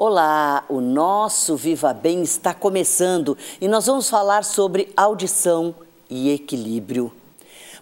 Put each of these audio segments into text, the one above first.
Olá, o nosso Viva Bem está começando e nós vamos falar sobre audição e equilíbrio.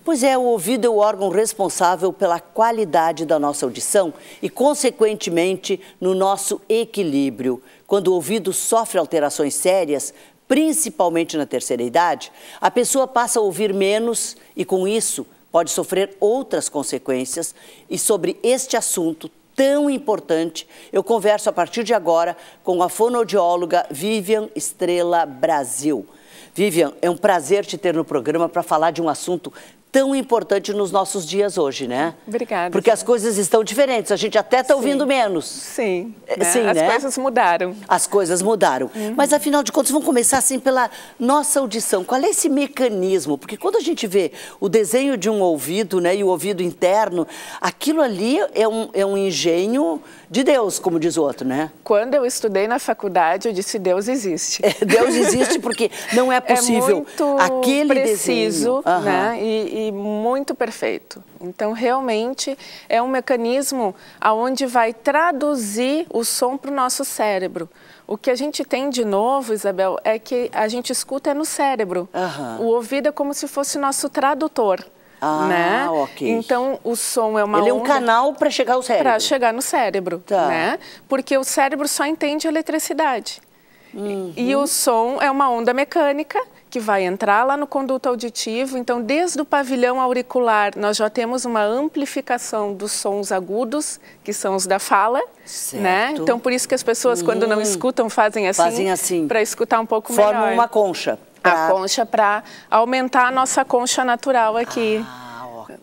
Pois é, o ouvido é o órgão responsável pela qualidade da nossa audição e, consequentemente, no nosso equilíbrio. Quando o ouvido sofre alterações sérias, principalmente na terceira idade, a pessoa passa a ouvir menos e, com isso, pode sofrer outras consequências. E sobre este assunto tão importante. Eu converso a partir de agora com a fonoaudióloga Vivian Estrela Brasil. Vivian, é um prazer te ter no programa para falar de um assunto tão importante nos nossos dias hoje, né? Obrigada. Porque as coisas estão diferentes, a gente até está ouvindo menos. Sim. É, né? Sim, as né? coisas mudaram. As coisas mudaram. Uhum. Mas afinal de contas, vamos começar assim pela nossa audição. Qual é esse mecanismo? Porque quando a gente vê o desenho de um ouvido, né, e o ouvido interno, aquilo ali é um, é um engenho de Deus, como diz o outro, né? Quando eu estudei na faculdade, eu disse Deus existe. É, Deus existe porque não é, é possível. É muito aquele preciso, desenho. né? E, e muito perfeito. Então, realmente é um mecanismo aonde vai traduzir o som para o nosso cérebro. O que a gente tem de novo, Isabel, é que a gente escuta é no cérebro. Uhum. O ouvido é como se fosse nosso tradutor. Ah, né? ok. Então o som é uma Ele é um canal para chegar ao cérebro. Para chegar no cérebro, tá. né? Porque o cérebro só entende eletricidade. Uhum. E, o uhum. som é uma onda mecânica que vai entrar lá no conduto auditivo. Então, desde o pavilhão auricular, nós já temos uma amplificação dos sons agudos, que são os da fala, certo. né? Então, por isso que as pessoas, uhum. quando não hum. escutam, fazem assim, fazem assim. para escutar um pouco Forma melhor. Forma uma concha. Pra... A concha para aumentar a nossa concha natural aqui. Ah.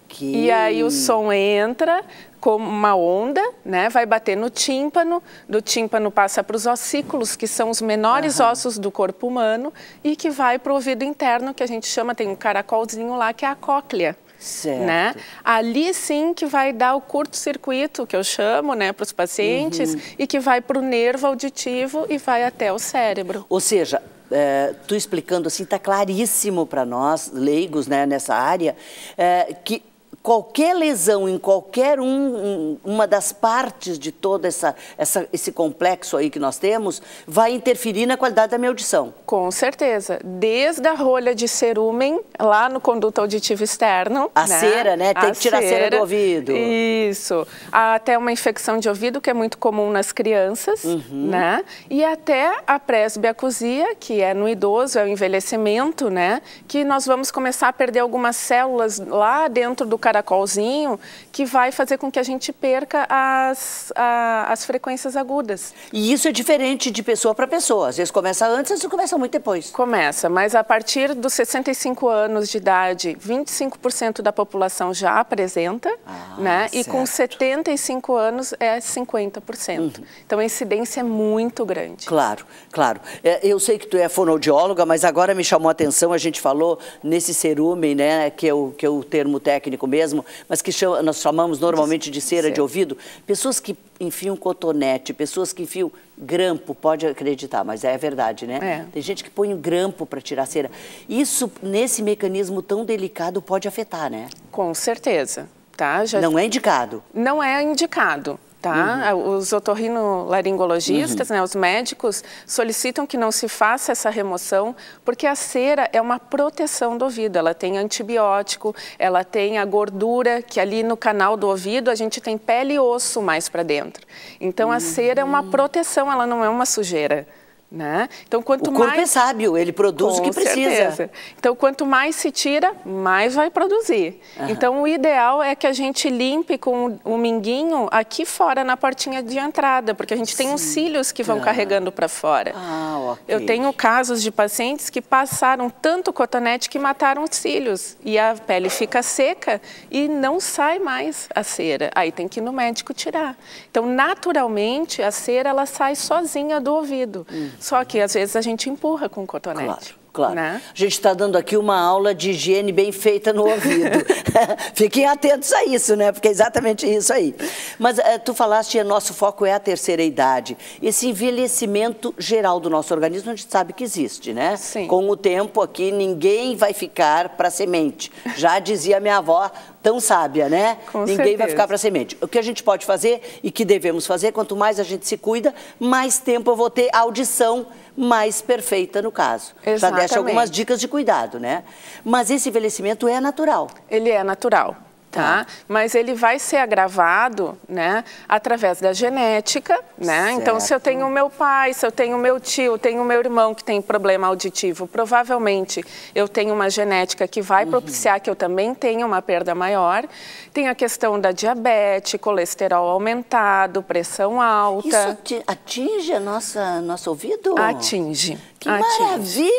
Que... E aí o som entra como uma onda, né? Vai bater no tímpano, do tímpano passa para os ossículos, que são os menores uhum. ossos do corpo humano, e que vai para o ouvido interno, que a gente chama, tem um caracolzinho lá, que é a cóclea. Certo. Né? Ali sim que vai dar o curto-circuito, que eu chamo, né, para os pacientes, uhum. e que vai para o nervo auditivo e vai até o cérebro. Ou seja, é, tu explicando assim, está claríssimo para nós, leigos né, nessa área, é, que qualquer lesão em qualquer um, uma das partes de todo essa, essa, esse complexo aí que nós temos vai interferir na qualidade da minha audição. Com certeza. Desde a rolha de cerúmen, lá no conduto auditivo externo. A né? cera, né? Tem a que tirar cera. a cera do ouvido. Isso. Até uma infecção de ouvido, que é muito comum nas crianças, uhum. né? E até a presbiacusia, que é no idoso, é o envelhecimento, né? Que nós vamos começar a perder algumas células lá dentro do canal caracolzinho que vai fazer com que a gente perca as, a, as frequências agudas. E isso é diferente de pessoa para pessoa. Às vezes começa antes, às vezes começa muito depois. Começa, mas a partir dos 65 anos de idade, 25% da população já apresenta, ah, né? Certo. E com 75 anos é 50%. Uhum. Então a incidência é muito grande. Claro, claro. É, eu sei que tu é fonoaudióloga, mas agora me chamou a atenção, a gente falou nesse cerume, né? Que é o, que é o termo técnico mesmo mesmo, mas que chama, nós chamamos normalmente de cera de ouvido, pessoas que enfiam cotonete, pessoas que enfiam grampo, pode acreditar, mas é verdade, né? É. Tem gente que põe um grampo para tirar cera. Isso, nesse mecanismo tão delicado, pode afetar, né? Com certeza. Tá, já... Não é indicado? Não é indicado. Tá? Uhum. Ah, os otorrinolaringologistas, uhum. né, os médicos, solicitam que não se faça essa remoção, porque a cera é uma proteção do ouvido, ela tem antibiótico, ela tem a gordura, que ali no canal do ouvido a gente tem pele e osso mais para dentro. Então, a cera é uma uhum. proteção, ela não é uma sujeira. Né? Então, quanto o corpo é mais... é sábio, ele produz Com o que precisa. Certeza. Então, quanto mais se tira, mais vai produzir. Uhum. Então, o ideal é que a gente limpe com o minguinho aqui fora, na portinha de entrada, porque a gente Sim. tem os cílios que vão uhum. carregando para fora. Ah, okay. Eu tenho casos de pacientes que passaram tanto cotonete que mataram os cílios. E a pele fica seca e não sai mais a cera. Aí tem que ir no médico tirar. Então, naturalmente, a cera ela sai sozinha do ouvido. Uhum. Só que às vezes a gente empurra com o cotonete. Claro claro. Né? A gente está dando aqui uma aula de higiene bem feita no ouvido. Fiquem atentos a isso, né? Porque é exatamente isso aí. Mas é, tu falaste que eh, nosso foco é a terceira idade. Esse envelhecimento geral do nosso organismo, a gente sabe que existe, né? Sim. Com o tempo aqui, ninguém vai ficar para semente. Já dizia minha avó, tão sábia, né? Com Ninguém certeza. vai ficar para semente. O que a gente pode fazer e que devemos fazer, quanto mais a gente se cuida, mais tempo eu vou ter audição mais perfeita no caso. Exatamente. Já deixa algumas dicas de cuidado, né? Mas esse envelhecimento é natural. Ele é natural. Tá? tá? Mas ele vai ser agravado, né, através da genética, né? Certo. Então, se eu tenho meu pai, se eu tenho meu tio, tenho meu irmão que tem problema auditivo, provavelmente eu tenho uma genética que vai uhum. propiciar uhum. que eu também tenha uma perda maior. Tem a questão da diabetes, colesterol aumentado, pressão alta. Isso atinge a nossa nosso ouvido? Atinge. Que atinge.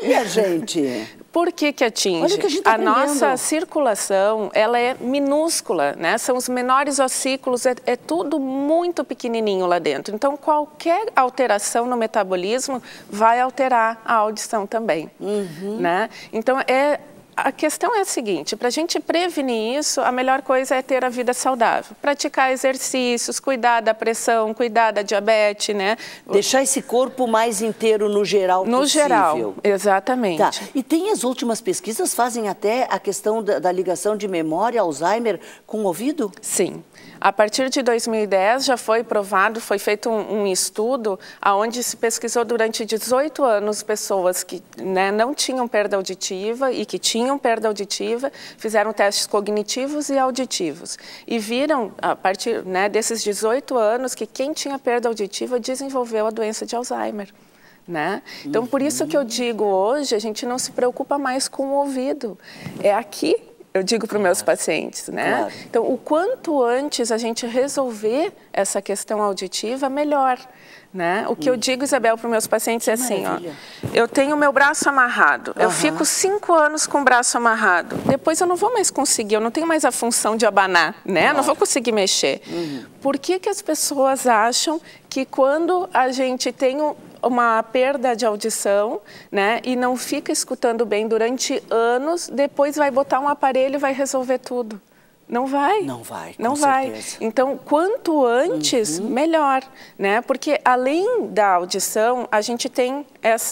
maravilha, gente! Por que que atinge? Que a, tá a nossa circulação, ela é minúscula, né? São os menores ossículos, é, é tudo muito pequenininho lá dentro. Então, qualquer alteração no metabolismo vai alterar a audição também, uhum. né? Então, é a questão é a seguinte: para a gente prevenir isso, a melhor coisa é ter a vida saudável. Praticar exercícios, cuidar da pressão, cuidar da diabetes, né? Deixar esse corpo mais inteiro no geral no possível. geral, exatamente. Tá. E tem as últimas pesquisas, fazem até a questão da, da ligação de memória, Alzheimer, com o ouvido? Sim. A partir de 2010 já foi provado, foi feito um, um estudo aonde se pesquisou durante 18 anos pessoas que né, não tinham perda auditiva e que tinham tinham perda auditiva, fizeram testes cognitivos e auditivos e viram, a partir né, desses 18 anos, que quem tinha perda auditiva desenvolveu a doença de Alzheimer. Né? Então, por isso que eu uhum. digo hoje, a gente não se preocupa mais com o ouvido. É aqui eu digo para os meus é. pacientes, né? Claro. Então, o quanto antes a gente resolver essa questão auditiva, melhor. Né? O que eu hum. digo, Isabel, para os meus pacientes é que é assim, maravilha. ó, eu tenho meu braço amarrado, uhum. eu fico cinco anos com o braço amarrado, depois eu não vou mais conseguir, eu não tenho mais a função de abanar, né? Claro. Não vou conseguir mexer. Uhum. Por que, que as pessoas acham que quando a gente tem um, uma perda de audição, né? E não fica escutando bem durante anos, depois vai botar um aparelho e vai resolver tudo. Não vai. Não vai. não vai. Então, quanto antes, uhum. melhor, né? Porque além da audição, a gente tem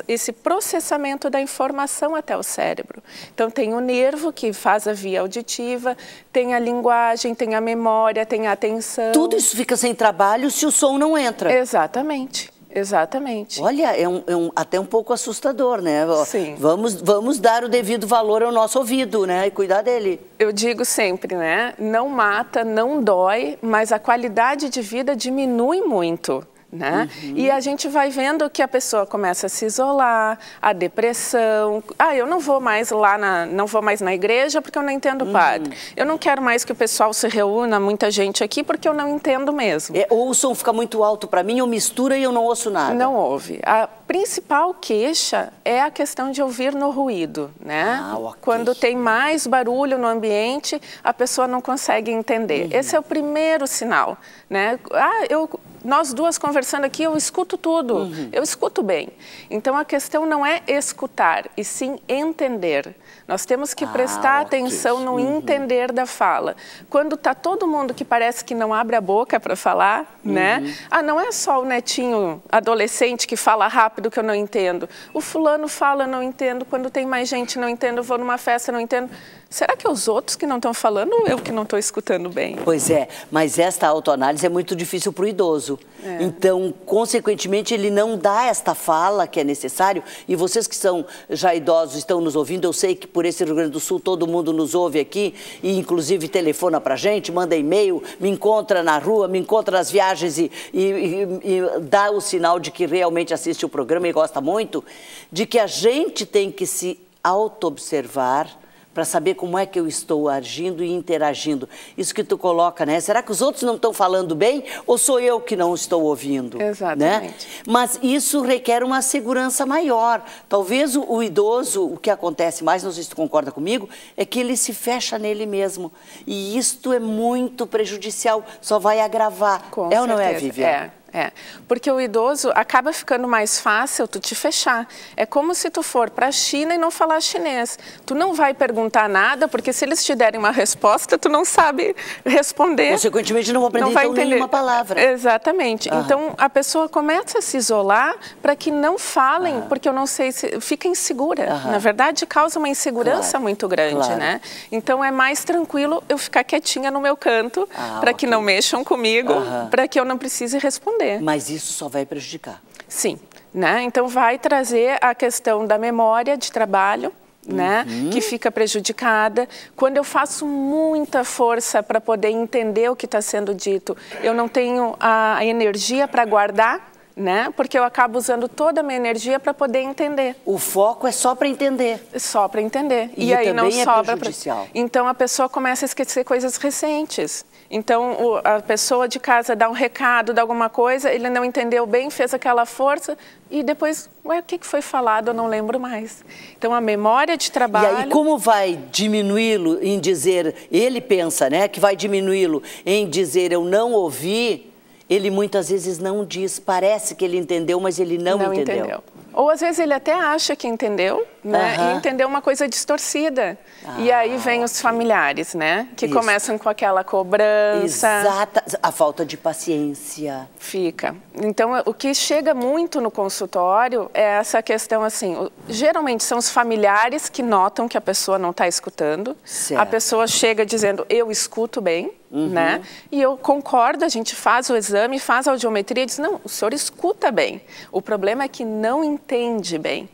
esse processamento da informação até o cérebro. Então, tem o nervo que faz a via auditiva, tem a linguagem, tem a memória, tem a atenção. Tudo isso fica sem trabalho se o som não entra. Exatamente. Exatamente. Olha, é, um, é um, até um pouco assustador, né? Sim. Vamos, vamos dar o devido valor ao nosso ouvido, né? E cuidar dele. Eu digo sempre, né? Não mata, não dói, mas a qualidade de vida diminui muito. Né? Uhum. E a gente vai vendo que a pessoa começa a se isolar, a depressão. Ah, eu não vou mais lá, na, não vou mais na igreja porque eu não entendo o uhum. padre. Eu não quero mais que o pessoal se reúna, muita gente aqui, porque eu não entendo mesmo. É, ou o som fica muito alto para mim, ou mistura e eu não ouço nada. Não ouve. A principal queixa é a questão de ouvir no ruído, né? Ah, okay. Quando tem mais barulho no ambiente, a pessoa não consegue entender. Uhum. Esse é o primeiro sinal, né? Ah, eu nós duas conversando aqui, eu escuto tudo, uhum. eu escuto bem. Então a questão não é escutar, e sim entender. Nós temos que ah, prestar atenção no uhum. entender da fala. Quando tá todo mundo que parece que não abre a boca para falar, né? uhum. né? Ah, não é só o netinho adolescente que fala rápido que eu não entendo. O fulano fala, não entendo. Quando tem mais gente, não entendo. Vou numa festa, não entendo será que é os outros que não estão falando ou eu que não estou escutando bem? Pois é, mas esta autoanálise é muito difícil para o idoso. É. Então, consequentemente, ele não dá esta fala que é necessário. E vocês que são já idosos estão nos ouvindo. Eu sei que por esse Rio Grande do Sul todo mundo nos ouve aqui e inclusive telefona para gente, manda e-mail, me encontra na rua, me encontra nas viagens e, e, e, e dá o sinal de que realmente assiste o programa e gosta muito, de que a gente tem que se auto-observar para saber como é que eu estou agindo e interagindo. Isso que tu coloca, né? Será que os outros não estão falando bem ou sou eu que não estou ouvindo? Né? Exatamente. Né? Mas isso requer uma segurança maior. Talvez o idoso, o que acontece mais, não sei se tu concorda comigo, é que ele se fecha nele mesmo. E isto é muito prejudicial, só vai agravar. Com é certeza. ou não é, Vivian? É. É, porque o idoso acaba ficando mais fácil tu te fechar. É como se tu for para a China e não falar chinês. Tu não vai perguntar nada, porque se eles te derem uma resposta, tu não sabe responder. Consequentemente, não vou aprender não então, nenhuma palavra. Exatamente. Ah. Então, a pessoa começa a se isolar para que não falem, ah. porque eu não sei se... Fica insegura. Na verdade, causa uma insegurança claro. muito grande, claro. né? Então, é mais tranquilo eu ficar quietinha no meu canto, ah, para okay. que não mexam comigo, para que eu não precise responder responder. Mas isso só vai prejudicar. Sim. Né? Então, vai trazer a questão da memória de trabalho, né? Uhum. Que fica prejudicada. Quando eu faço muita força para poder entender o que está sendo dito, eu não tenho a energia para guardar. Né? Porque eu acabo usando toda a minha energia para poder entender. O foco é só para entender. Só para entender. E, e aí não é sobra. Prejudicial. Pra... Então a pessoa começa a esquecer coisas recentes. Então, a pessoa de casa dá um recado, dá alguma coisa, ele não entendeu bem, fez aquela força e depois, ué, o que foi falado? Eu não lembro mais. Então, a memória de trabalho. E aí, como vai diminuí-lo em dizer, ele pensa, né, que vai diminuí-lo em dizer eu não ouvi, ele muitas vezes não diz, parece que ele entendeu, mas ele não, não entendeu. entendeu. Ou às vezes ele até acha que entendeu, né? Uhum. E entendeu uma coisa distorcida. Ah, e aí vem os familiares, né? Que isso. começam com aquela cobrança. Exata, a falta de paciência. Fica. Então, o que chega muito no consultório é essa questão assim, geralmente são os familiares que notam que a pessoa não está escutando. Certo. A pessoa chega dizendo: "Eu escuto bem". Né? Uhum. Né? E eu concordo, a gente faz o exame, faz a audiometria e diz: não, o senhor escuta bem. O problema é que não entende bem.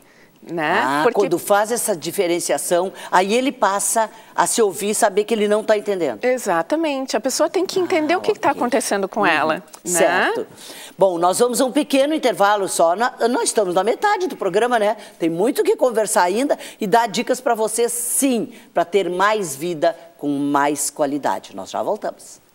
Né? Ah, Porque... quando faz essa diferenciação, aí ele passa a se ouvir e saber que ele não está entendendo. Exatamente. A pessoa tem que ah, entender ah, o que está okay. acontecendo com uhum. ela. Né? Certo. Né? Bom, nós vamos a um pequeno intervalo só. Nós estamos na metade do programa, né? Tem muito o que conversar ainda e dar dicas para você, sim, para ter mais vida com mais qualidade. Nós já voltamos.